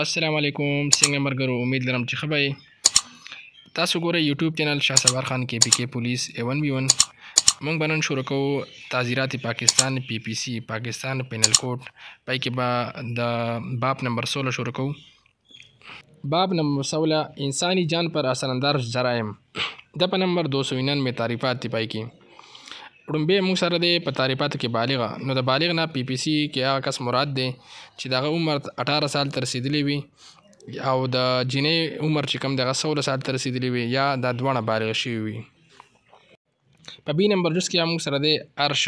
السلام علیکم څنګه مرګرو امید لرم چې ښه به تاسو ګورئ یوټیوب چینل شاه سوار خان کې پی کې پولیس ایون بی ون موږ به نن شروع کوو تعزیرات پاکستان پی پی سی پاکستان پینل کوډ پای کې به د باب نمبر سوله شروع کوو باب نمبر سوله انسانی جان پر اثراندار جرائم د په نمبر دو سو ننانوے تعریفات دی پای کې ړومبې موږ سره دی په تعریفاتو کې بالغه نو د بالغ نه پی پی سی کې هغه کس مراد دی چې دغه عمر 18 سال تر رسیدلی وي او د جنې عمر چې کم دغه 16 سال تر رسیدلی وي یا د دوه بالغ شي وي په بی نمبر جز کې موږ سره دی ارش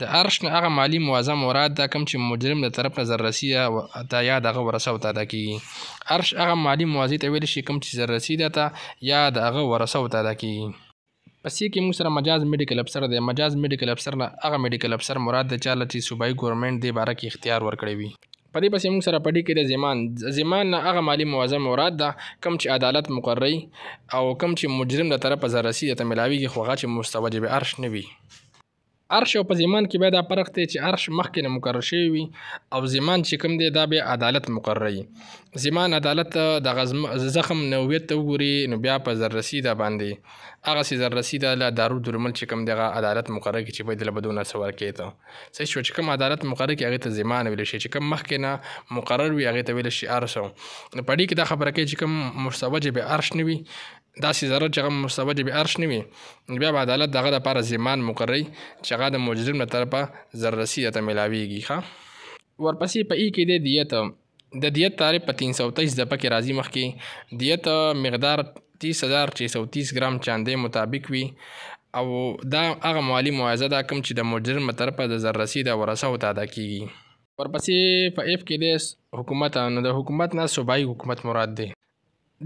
د ارش نه هغه مالی موازه مراد ده کوم چې مجرم له طرف نه ذررسي ته یا دغه ورثه وته ادا کیږي ارش هغه مالی موازی ته ویل شي کوم چې ذررسي ده ته یا دغه ورثه وته ادا کیږي په سی کې موږ سره مجاز میډیکل افسر دی مجاز میډیکل افسر نه هغه میډیکل افسر مراد د چاله چې صوبایي ګورنمنت دی باره کې اختیار ورکړی وي په دې پسې موږ سره پډې کې د زمان زمان نه هغه مالی موازه مراد ده کم چې عدالت مقرری او کم چې مجرم د طرفه زرسی ته ملاویږي خو هغه چې مستوجب عرش نه وي عرش او په زمان کې بیا دا فرق دی چې عرش مخکې نه مقرر شوی وي او زمان چې کوم دی دا بیا عدالت مقرروي زمان عدالت د زخم نویت ته وګوري نو بیا په ذررسي دا باندې هغسې ذررسي دا له دارو درمل چې کوم دغه عدالت مقرر کړي چې باید له بدونه څه ورکړي ته صحیح شو چې کوم عدالت مقرر کړي هغې ته زمان ویلی شي چې کوم مخکې نه مقرر وي هغې ته ویلی شي عرش نو په دې کې دا خبره کوي چې کوم مستوجب عرش نه وي داسې ضرر چې هغه مستوجب عرش نه وي بیا به عدالت دغه لپاره زمان مقرري چې هغه د مجرم له طرفه ذررسي ته میلاویږي ښه ورپسې په ای کې د دیت د دیت تعریف په 323 دپه کې راځي مخکې دیت مقدار 30430 ګرام چاندې مطابق وي او دا هغه مالی معاوضه ده کوم چې د مجرم له طرفه د ذررسي د ورثه او تادا کیږي ورپسې په اف کې د حکومت نه د حکومت نه صوبایي حکومت مراد دی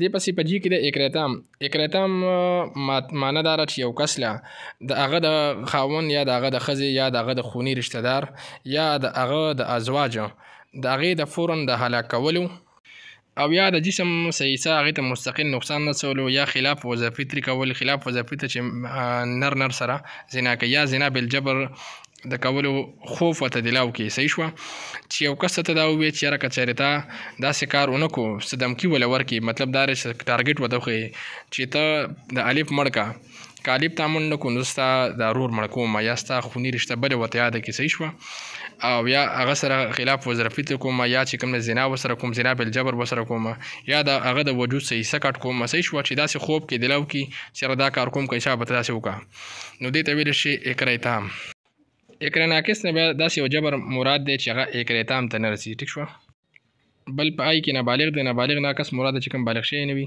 دې پسې په جی کې د اکرتام اکرتام معنی دار چې یو کس له د هغه د خاون یا د هغه د خزي یا د هغه د خونی رشتہ دار یا د هغه د ازواج د هغه د فورن د هلاکولو او یا د جسم سیسه هغه ته مستقل نقصان رسولو یا خلاف وظیفي تر کول خلاف وظیفي ته چې نر نر سره زنا کوي یا زنا بالجبر د کولو خوف او تدلاو کې صحیح شو چې یو کس ته دا وی چې را کچریتا داسې کار ونکو صدمکی ولا ورکی مطلب دا رس ټارګټ ودوخه چې ته د الف مړکا کالب تامن نو کوستا د رور مړکو ما یاستا خونی رشتہ بل وته یاد کې صحیح شو او یا هغه سره خلاف وزرفیت کوم یا چې کوم زنا وسره کوم زنا بل جبر وسره کوم یا دا هغه د وجود صحیح سکټ کوم صحیح شو چې داسې خوب کې دلاو کې چې را دا کار کوم کښه بتدا شو کا نو دې ته ویل شي اکرایتام اقرا ناقص نه بیا داسې یو جبر مراد دی چې هغه اقرا تام ته نه رسي ټیک شو بل په آی کې نابالغ دی نابالغ ناقص مراد چې کوم بالغ شوی نه وي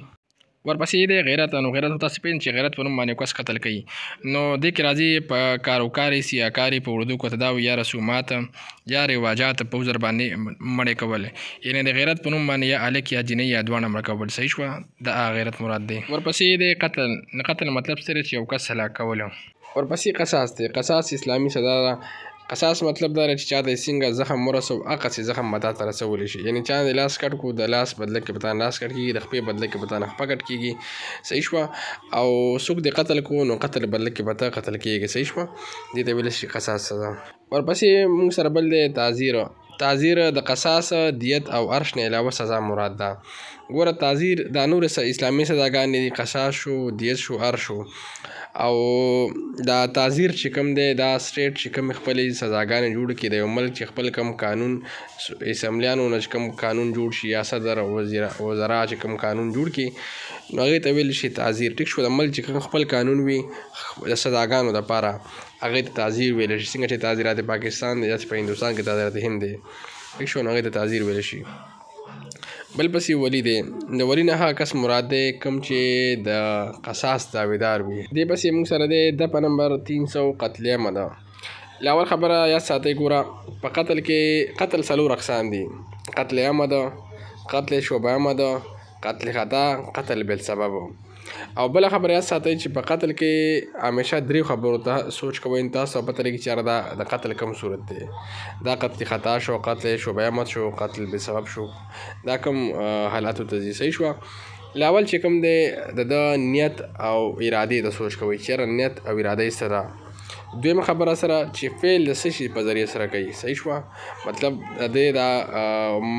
ورپسې دی غیرت نو غیرت تاسو پین چې غیرت ورن باندې کوس قتل کړي نو د کې راځي په کاروکاري سیاکاری په اردو کو تداو یا رسومات یا رواجات په وزر باندې مړې کول یعنی د غیرت په نوم باندې یا الک یا جنې یا دوانه مړ کول صحیح شو د غیرت مراد دی ورپسې دی قتل قتل مطلب سره چې یو کس هلاک کول ورپسې قصاص دی قصاص اسلامي سزا ده قصاص مطلب دا چې چا ته څنګه زخم ورسو هغه څه زخم متا ته رسول شي یعنی چا د لاس کټ کو د لاس بدل کې پتان لاس کټ کیږي د خپې بدل کې پتان خپې کټ کیږي صحیح شو او څوک د قتل کو نو قتل بدل کې پتا قتل کیږي صحیح شو دې ته ویل شي قصاص سزا ورپسې موږ سره بل د تعزیر تعذیر د قصاص دیت او عرش نه علاوه سزا مراد ده ګوره تعذیر د نور اسلامي سزاګانې دي قصاص شو دیت شو عرش شو او دا تعذیر چې کوم دی دا سټیټ چې کوم خپلې سزاګانې جوړ کړي د یو ملک چې خپل کم قانون اسمبلیانو نه کم قانون جوړ شي یا صدر او وزیر وزرا چې کم قانون جوړ کړي نو هغه ته ویل شي تعذیر ټیک شو د ملک چې خپل قانون وي د سزاګانو لپاره هغه ته تعذير ویل شي څنګه چې تعذيرات پاکستان دي داسې په هندستان کې تعذيرات هند دي یک شو هغه ته تعذير ویل شي بل پسې ولی دی د ولی نه هغه کس مراد دی کوم چې د قصاص داویدار وي دی پسې موږ سره دی د په نمبر 300 قتل مده لاول خبره یا ساتي ګوره په قتل کې قتل سلور اقسام دي قتل عمد قتل شوبه عمد قتل خطا قتل بل سبب او بل خبره یا ساتي چې په قتل کې همیشه درې خبرو ته سوچ کوئ تاسو په طریقې چاره دا د قتل کم صورت دی دا قتل خطا شو قتل شو بیامت شو قتل به سبب شو دا کم حالات ته ځي صحیح شو لاول چې کوم دی د نیت او اراده د سوچ کوئ چې نیت او اراده سره دویمه خبره سره چې فعل د څه شي په ذریعه سره کوي صحیح شو مطلب د دې دا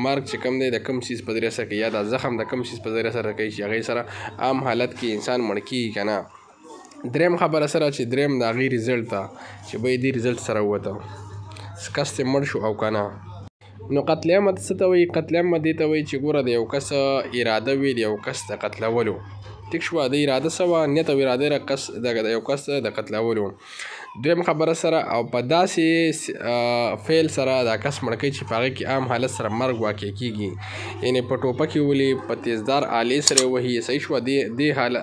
مرګ چې کم دی د کم شي په ذریعه سره کوي یا د زخم د کم شي په ذریعه سره کوي چې هغه سره عام حالت کې انسان مړ کیږي کنه دریم خبره سره چې دریم د غیر رزلټ چې به دې رزلټ سره وته سکست مړ شو او کنه نو قتل عام څه ته وایي قتل عام دې ته وایي چې ګوره د یو کس اراده وي د یو کس د قتلولو ټیک شو د اراده سوا نیت او اراده را کس د یو کس د قتلولو دویم خبره سره او په داسې فعل سره د کس مړکۍ چې په هغه کې عام حالت سره مرګ واقع کیږي یعنی په ټوپه کې ولې په تیزدار آلې سره وهي صحیح شو دی د حال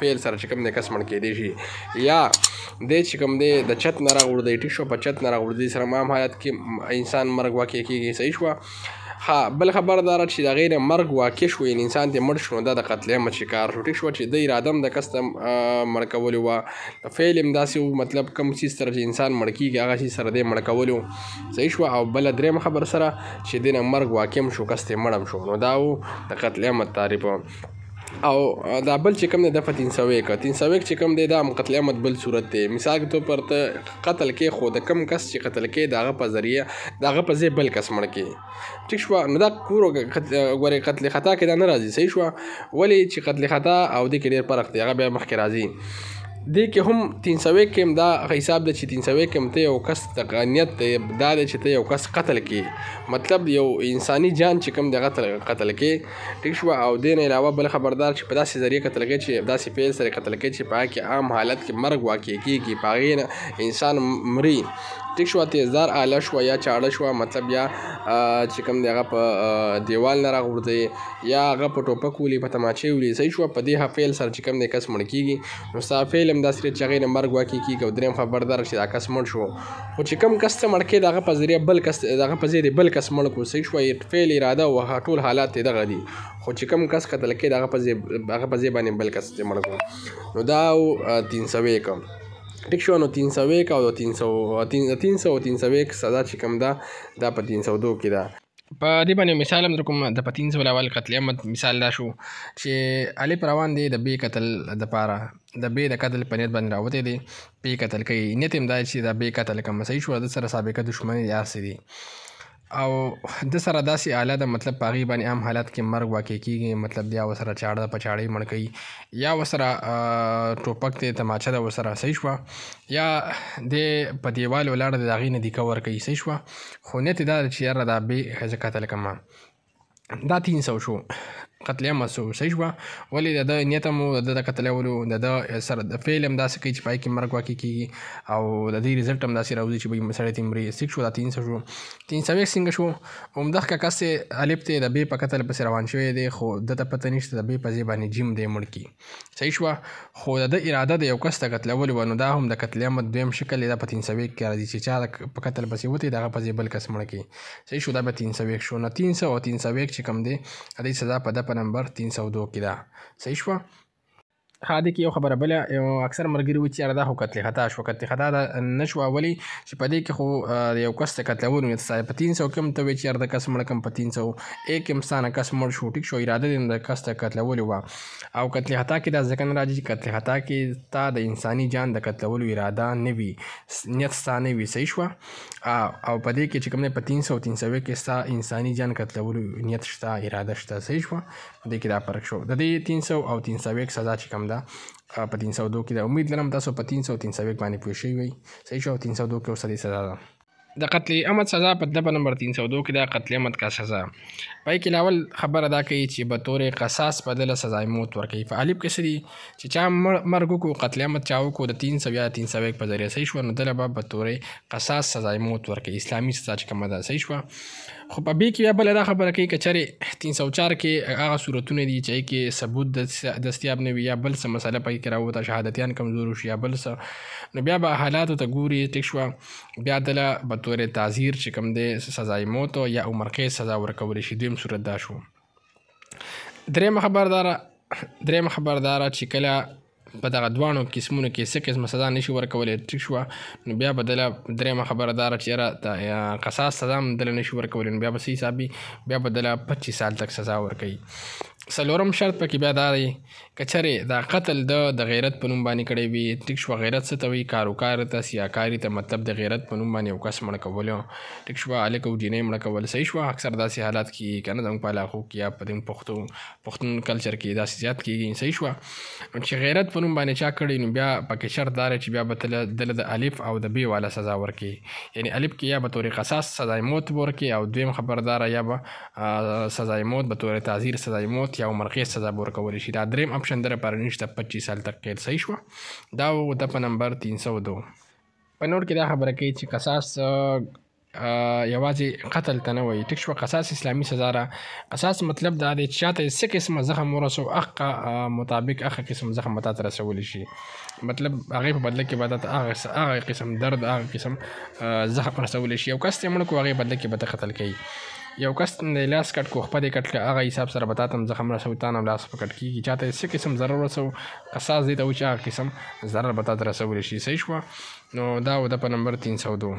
فعل سره چې کوم د کس مړکۍ دی شي یا د چې کوم دی د چت نه راغور دی ټیک شو په چت نه راغور دی سره عام حالت کې انسان مرګ واقع کیږي صحیح شو ها بل خبر دا چې د غیر مرګ واقع شو ان انسان دې مړ شو دا د قتل عام شکار شو ټیک شو چې د اراده د کستم مړ کول و فعل امداسي مطلب کم چې سره انسان مړ کیږي هغه چې سره دې مړ کول صحیح شو او بل دریم خبر سره چې دینه مرګ واقع شو کستې مړم شو نو دا د قتل عام تعریف او دا بل چې کوم دی دغه 301 301 چې کوم دی دا قتل عمد بل صورت دی مثال په توګه ته قتل کې خو د کم کس چې قتل کې دغه په ذریعہ دغه په ځای بل کس مړ کې ټیک شو نو دا کورو غوري قتل خطا کې دا ناراضي صحیح شو ولی چې قتل خطا او د کې ډیر فرق دی هغه به مخکې راځي دې کې هم 300 کې دا حساب د 300 کې مت یو کس د غنیت دا د چې ته یو کس قتل کې مطلب یو انساني جان چې کوم د قتل قتل کې ټیک شو او دین علاوه بل خبردار چې په داسې ذریعہ قتل کې چې داسې پیل سره قتل کې چې پاکه عام حالت کې مرګ واقع کیږي پاغې انسان مري ټیک شو تیزدار آله شو یا چاړه شو مطلب یا چې کوم دی هغه په دیوال نه راغورځي یا هغه په ټوپک ولي په تماچې ولي صحیح شو په دې حفیل سره چې کوم دی کس مړ کیږي نو صافیل هم داسې چې هغه مرګ واکې کیږي او دریم خبردار شي دا کس مړ شو خو چې کوم کس ته مړ کې دغه په ذریعہ بل کس دغه په ذریعہ بل کس مړ کو صحیح شو فعل اراده او ټول حالات دغه دي خو چې کوم کس قتل کې دغه په ذریعہ هغه په ځای باندې بل کس مړ کو نو دا 301 ټیک شو نو 301 او 300 300 او 301 سزا چې کوم ده دا په 302 کې ده په دې باندې مثال هم کوم د 300 اول قتل عام مثال دا شو چې علي پروان دی د بی قتل د پاره د بی د قتل په نیت باندې راوته دی بی قتل کوي نیت هم دا چې د بی قتل کوم صحیح شو د سره سابقه دښمن یا سړي او د سره داسې اله ده مطلب په هغې باندې عام حالات کې مرګ واقع کېږي مطلب یا ورسره چاړه په چاړې مړ کوي یا ورسره ټوپک دی تماچه ده ورسره صحیح شوه یا د په دیوال ولاړه د هغې نه دیکه ورکوي صحیح شوه خو نیت یې دا ده چې یاره دا بې ښځه قتل کړم دا تین سو شو قتل هم صحیح شوه ولې د ده نیت هم د د قتلولو د ده سره د فعل هم داسې کوي چې پای کې مرګ واقع کېږي او د دې رزلټ هم داسې راوځي چې بهی سړی ترې مري سیک شو دا تین سو شو تین سویک څنګه شو عمدغه کس الف ته د بې په قتل پسې روان شوی دی خو د ته پته نشته د بې په ځای باندې جیم دی مړ کي صحیح شوه خو د ده اراده د یو کس ته قتلول و نو دا هم د قتل هم دویم شکل دا په تین سویک کې راځي چې چا په قتل پسې وتی دغه په ځای بل کس مړ کي صحیح شو دا به تین سویک شو نو تین سو او تین سویک چې کم دی د سزا په ده په نمبر 302 کې ده صحیح شوه خاده کې یو خبره بل یو اکثر مرګري و چې اردا هو قتل خطا شو قتل خطا نشو اولی چې په دې کې خو یو کس ته قتلونه یو څه په 300 کم ته وی چې اردا کس مړ کم په 300 یک انسان کس مړ شو ټیک شو اراده دې کس ته قتلول و او قتل خطا کې دا ځکه راځي چې قتل خطا کې تا د انساني جان د قتلول اراده نه وی نیت ستانه وی صحیح شو او په دې کې چې کوم نه په 300 300 کې ستا انساني جان قتلول نیت شته اراده شته صحیح شو دې کې دا فرق شو د دې 300 او 300 سزا چې کوم ده په 302 کې د امید لرم تاسو په 300 301 باندې پوه شئ وي صحیح شو 302 کې اوس د سزا ده د قتل عمد سزا په دبه نمبر 302 کې د قتل عمد کا سزا پای کې لاول خبر ادا کوي چې به تور قصاص په دله سزا موت ورکړي په الف کې سړي چې چا مرګ کو قتل عمد چاو کو د 300 یا 301 په ذریعہ صحیح شو نو دله به تور قصاص سزا موت ورکړي اسلامي سزا چې کومه ده صحیح شو خو په بي کې بل دا خبره کوي چې چره 304 کې هغه صورتونه دي چې کې ثبوت دستیاب نه وي یا بل څه مسله پکې راوته شهادتيان کمزور شي یا بل څه نو بیا به حالات ته ګوري ټیک شو بیا دله تورې تعذیر چې کوم دی سزای موت یا عمر کې سزا ورکول شي دویم صورت دا شو دریم خبردار دریم خبردار چې کله په دغه دوانو قسمونو کې څه قسم سزا نشي ورکولې ټیک شو نو بیا بدل درېمه خبردار چې را قصاص سزا هم دل نشي ورکولې بیا به سي حسابي بیا بدل 25 سال تک سزا ورکړي څلورم شرط پکې بیا دا دی که چېرې دا قتل د د غیرت په نوم باندې کړی وي ټیک شوه غیرت څه ته وي کاروکار ته سیاکاري ته مطلب د غیرت په نوم باندې یو کس مړه کول ټیک شوه هلک او جینۍ مړه کول صحیح شوه اکثر داسې حالات کې که نه زموږ په علاقو کې یا په دې پښتو پښتون کلچر کې داسې زیات کېږي صحیح شوه نو چې غیرت په نوم باندې چا کړی نو بیا پکې شرط دا چې بیا به تله دله د الف او د ب والا سزا ورکړي یعنې الف کې یا به طورې قصاص سزای موت ورکړي او دویم خبرداره یا به سزای موت به طورې تعذیر سزای موت یا مرقي سزا ورکول شي دا دریم اپشن در پر نشته 25 سال تک قید صحیح شو دا و د په نمبر 302 په نور کې دا خبره کوي چې قصاص یوازې قتل ته نه وایي ټیک شو قصاص اسلامي سزا را قصاص مطلب دا دی چې چاته څه قسم زخم ورسو حق مطابق هغه قسم زخم متا تر رسول شي مطلب هغه په بدل کې بدات هغه هغه قسم درد هغه قسم زخم رسول شي او کس ته مړ کو هغه بدل کې بده قتل کوي یو کس د لاس کټ کو خپل کټ له هغه حساب سره بتا تم زخم را شوی تانم لاس په کټ کیږي چاته څه قسم ضرر رسو قصاص دي ته او چا قسم ضرر بتا تر رسول شي صحیح شو نو دا و د په نمبر 302